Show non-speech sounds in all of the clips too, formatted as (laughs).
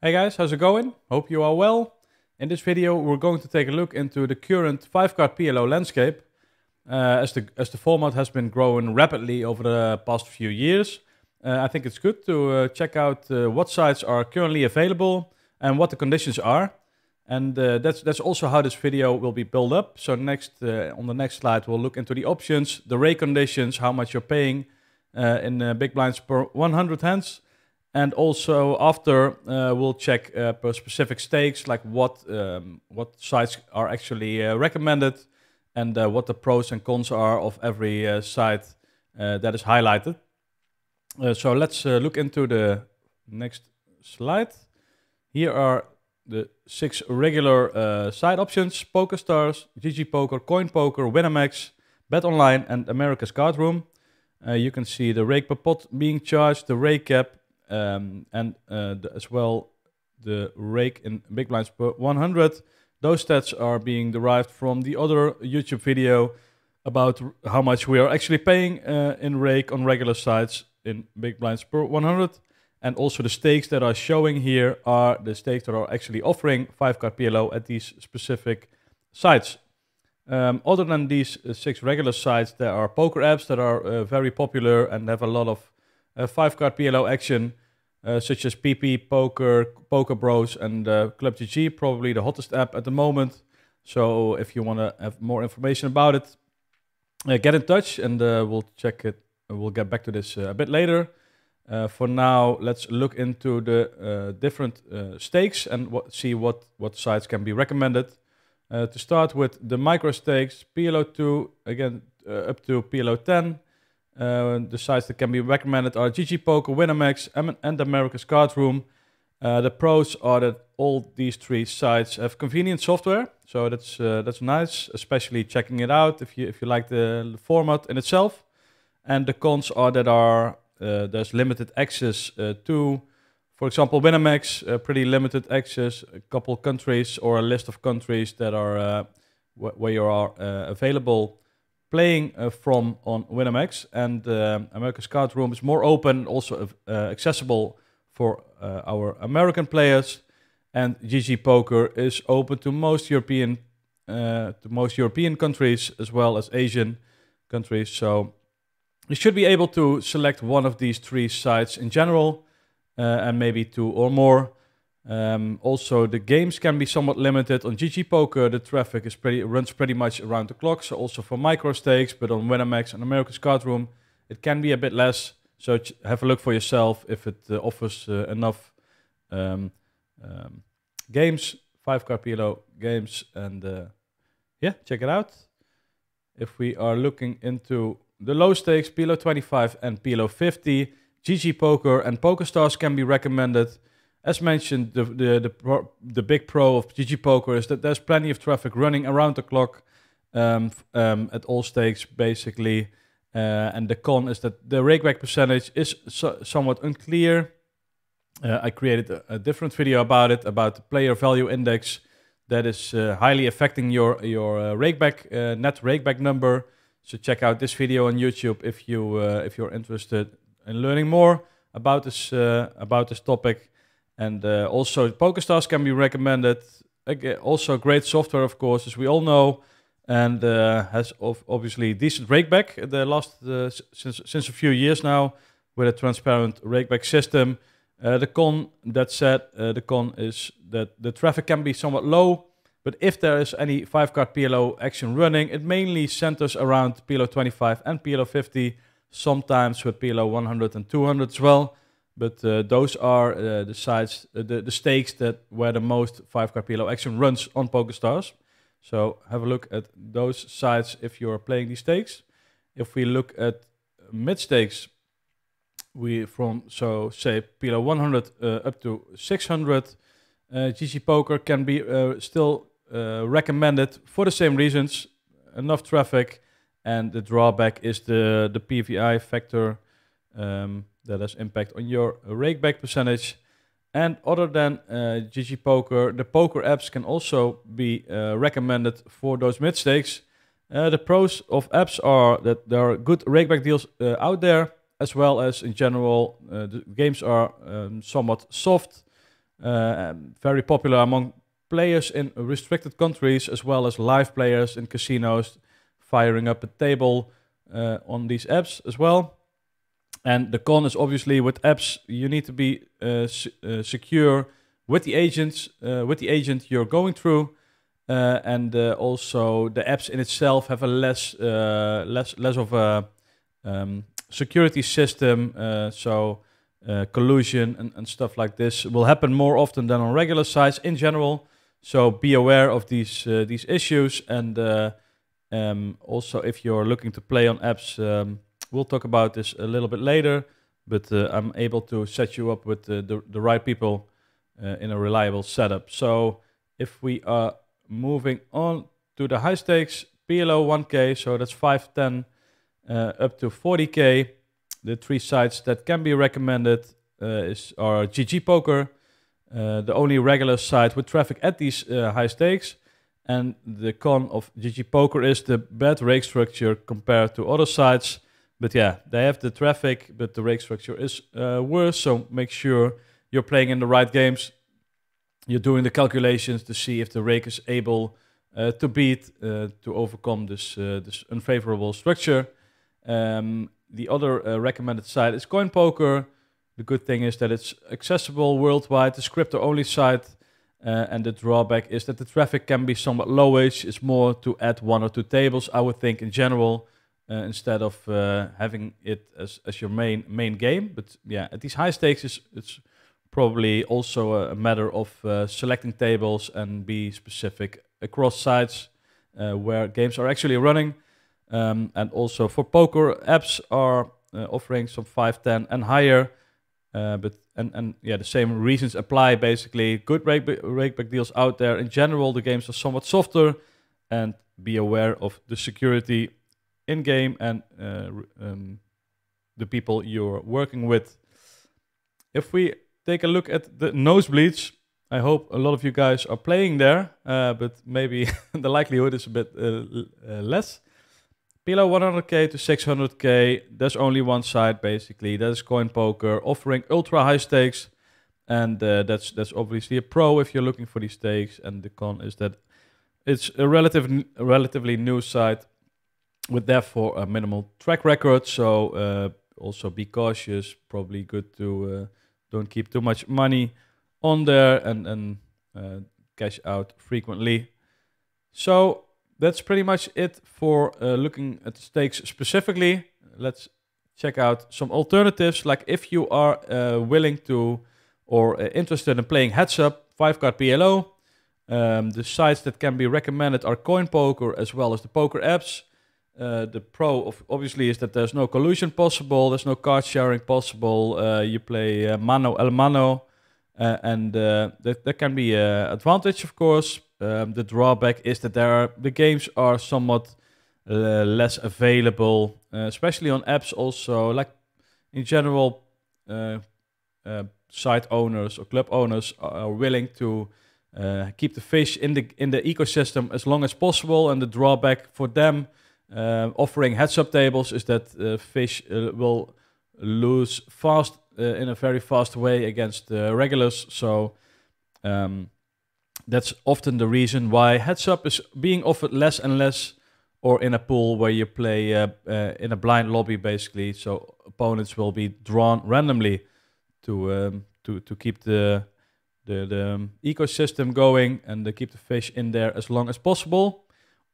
Hey guys, how's it going? Hope you are well. In this video we're going to take a look into the current 5-card PLO landscape uh, as, the, as the format has been growing rapidly over the past few years. Uh, I think it's good to uh, check out uh, what sites are currently available and what the conditions are. And uh, that's, that's also how this video will be built up. So next, uh, on the next slide we'll look into the options, the ray conditions, how much you're paying in big blinds per 100 hands, and also after uh, we'll check uh, per specific stakes, like what um, what sites are actually uh, recommended, and uh, what the pros and cons are of every uh, site uh, that is highlighted. so let's look into the next slide. Here are the six regular site options: PokerStars, GG Poker, Coin Poker, Winamax, BetOnline, and America's Card Room. you can see the rake per pot being charged, the rake cap, um, and uh, the, as well the rake in big blinds per 100. Those stats are being derived from the other YouTube video about how much we are actually paying uh, in rake on regular sites in big blinds per 100. And also the stakes that are showing here are the stakes that are actually offering 5 card PLO at these specific sites. Um, other than these uh, six regular sites, there are poker apps that are uh, very popular and have a lot of uh, five card PLO action, uh, such as PP, Poker, Poker Bros, and uh, Club GG, probably the hottest app at the moment. So if you want to have more information about it, uh, get in touch and uh, we'll check it. Uh, we'll get back to this uh, a bit later. for now, let's look into the different stakes and what, see what, what sites can be recommended. to start with the micro stakes, PLO2, again, up to PLO10, uh, the sites that can be recommended are GG Poker, Winamax, and, America's Card Room. Uh, the pros are that all these three sites have convenient software, so that's uh, that's nice, especially checking it out if you if you like the, the format in itself. And the cons are that are uh, there's limited access uh, to, for example, Winamax, uh, pretty limited access, a couple countries or a list of countries that are wh- where you are available playing uh, from on Winamax, and uh, America's Card Room is more open, also uh, accessible for our American players. And GG Poker is open to most European uh, to most European countries as well as Asian countries. So you should be able to select one of these three sites in general uh, and maybe two or more. Um, also, the games can be somewhat limited. On GG Poker, the traffic is pretty runs pretty much around the clock. So also for micro stakes, but on Winamax and America's Card Room, it can be a bit less. So have a look for yourself if it uh, offers uh, enough um, um, games, five card PLO games, and uh, yeah, check it out. If we are looking into the low stakes, PLO 25 and PLO 50, GG Poker and PokerStars can be recommended as mentioned, the the the, pro, the big pro of GG Poker is that there's plenty of traffic running around the clock um, um, at all stakes, basically. Uh, and the con is that the rakeback percentage is so, somewhat unclear. Uh, I created a, a, different video about it, about the player value index that is uh, highly affecting your your uh, rakeback uh, net rakeback number. So check out this video on YouTube if you uh, if you're interested in learning more about this about this topic. And uh, also, PokerStars can be recommended. Uh, also, great software, of course, as we all know, and uh, has obviously decent rakeback. The last uh, since since a few years now, with a transparent rakeback system. Uh, the con that said, uh, the con is that the traffic can be somewhat low, but if there is any five card PLO action running, it mainly centers around PLO 25 and PLO 50, sometimes with PLO 100 and 200 as well. But uh, those are uh, the sites, uh, the, the stakes that where the most five card PLO action runs on PokerStars. So have a look at those sites if you're playing these stakes. If we look at mid stakes, we from so say PLO 100 uh, up to 600, GG uh, Poker can be uh, still recommended for the same reasons. Enough traffic, and the drawback is the the PVI factor. Um, that has impact on your rakeback percentage. And other than uh, GG Poker, the poker apps can also be uh, recommended for those mid stakes. Uh, the pros of apps are that there are good rakeback deals uh, out there, as well as in general, uh, the games are um, somewhat soft, uh, very popular among players in restricted countries, as well as live players in casinos firing up a table uh, on these apps as well. And the con is obviously with apps, you need to be uh, uh, secure with the agents, uh, with the agent you're going through, uh, and uh, also the apps in itself have a less, uh, less, less of a um, security system. so collusion and, and stuff like this will happen more often than on regular sites in general. So be aware of these these issues, and um, also if you're looking to play on apps. Um, We'll talk about this a little bit later, but uh, I'm able to set you up with the, uh, the, the right people uh, in a reliable setup. So if we are moving on to the high stakes, PLO 1K, so that's 510 uh, up to 40K. The three sites that can be recommended uh, is are GG Poker, uh, the only regular site with traffic at these high stakes. And the con of GG Poker is the bad rake structure compared to other sites but yeah, they have the traffic, but the rake structure is uh, worse. So make sure you're playing in the right games. You're doing the calculations to see if the rake is able uh, to beat uh, to overcome this uh, this unfavorable structure. Um, the other uh, recommended site is Coin Poker. The good thing is that it's accessible worldwide. The crypto only site. Uh, and the drawback is that the traffic can be somewhat lowish. It's more to add one or two tables, I would think, in general Eh, instead of eh, having it as, as your main main game. But yeah, at these high stakes, it's, it's probably also a, matter of eh, selecting tables and be specific across sites where games are actually running. Um, and also for poker, apps are offering some 5, 10 and higher. Uh, but and and yeah, the same reasons apply basically. Good rake rakeback deals out there in general. The games are somewhat softer, and be aware of the security in game and uh, um, the people you're working with. If we take a look at the nosebleeds, I hope a lot of you guys are playing there, uh, but maybe (laughs) the likelihood is a bit uh, uh less. Below 100k to 600k, there's only one side basically. That is coin poker, offering ultra high stakes, and uh, that's that's obviously a pro if you're looking for these stakes. And the con is that it's a relative relatively new site with therefore a minimal track record. So uh, also be cautious. Probably good to uh, don't keep too much money on there and and uh, cash out frequently. So that's pretty much it for uh, looking at stakes specifically. Let's check out some alternatives. Like if you are uh, willing to or uh, interested in playing heads up five card PLO. Um, the sites that can be recommended are CoinPoker as well as the poker apps. Uh, the pro of obviously is that there's no collusion possible, there's no card sharing possible. Uh, you play uh, mano el mano, uh, and uh, that, that can be an advantage, of course. Um, the drawback is that there are, the games are somewhat less available, especially on apps. Also, like in general, site owners or club owners are willing to. keep the fish in the in the ecosystem as long as possible, and the drawback for them uh, offering heads-up tables is that uh, fish uh, will lose fast in a very fast way against regulars. So um, that's often the reason why heads-up is being offered less and less or in a pool where you play uh, uh, in a blind lobby, basically. So opponents will be drawn randomly to um, to to keep the the, the um, ecosystem going and to keep the fish in there as long as possible.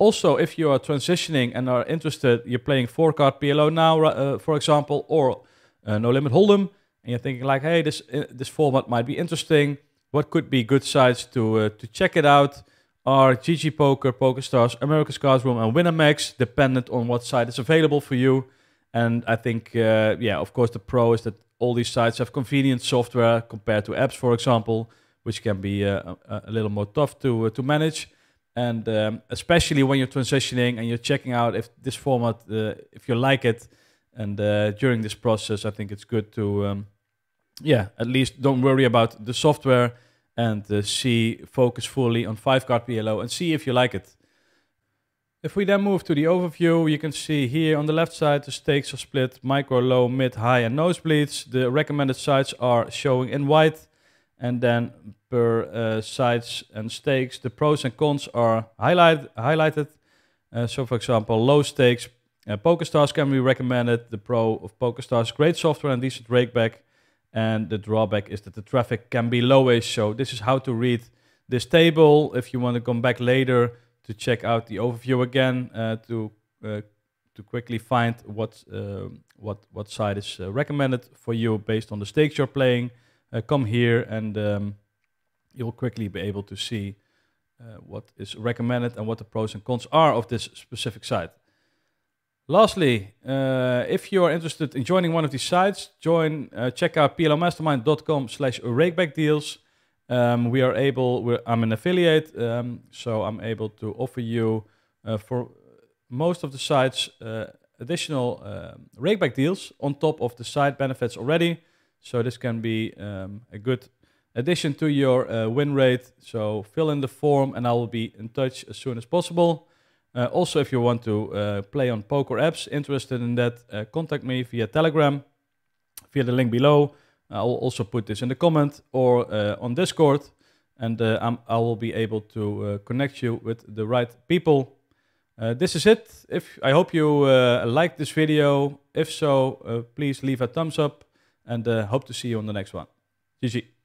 Also, if you are transitioning and are interested, you're playing four card PLO now, uh, for example, or uh, No Limit Hold'em, and you're thinking like, hey, this uh, this format might be interesting. What could be good sites to uh, to check it out? Are GG Poker, PokerStars, America's Cards Room, and Winamax dependent on what site is available for you? And I think, uh, yeah, of course, the pro is that all these sites have convenient software compared to apps, for example, which can be uh, a, a little more tough to to manage. And um, especially when you're transitioning and you're checking out if this format, uh, if you like it, and uh, during this process, I think it's good to, um, yeah, at least don't worry about the software and uh, see focus fully on five card PLO and see if you like it. If we then move to the overview, you can see here on the left side the stakes are split micro, low, mid, high, and nosebleeds. The recommended sides are showing in white and then per uh, sides and stakes, the pros and cons are highlight, highlighted. Uh, so, for example, low stakes uh, PokerStars can be recommended. The pro of PokerStars, great software and decent rakeback. And the drawback is that the traffic can be lowish. So, this is how to read this table. If you want to come back later to check out the overview again uh, to uh, to quickly find what uh, what what side is uh, recommended for you based on the stakes you're playing uh, come here and um, you'll quickly be able to see uh, what is recommended and what the pros and cons are of this specific site. Lastly, uh, if you are interested in joining one of these sites, join uh, check out plmastermind.com slash rakebackdeals. Um, we are able, we're, I'm an affiliate, um, so I'm able to offer you uh, for most of the sites uh, additional um, rakeback deals on top of the site benefits already. So this can be um, a good addition to your uh, win rate. So fill in the form and I will be in touch as soon as possible. Uh, also, if you want to uh, play on poker apps, interested in that, uh, contact me via Telegram, via the link below. I will also put this in the comment or uh, on Discord, and uh, i will be able to connect you with the right people. this is it. If I hope you liked this video. If so, please leave a thumbs up and uh, hope to see you on the next one. GG.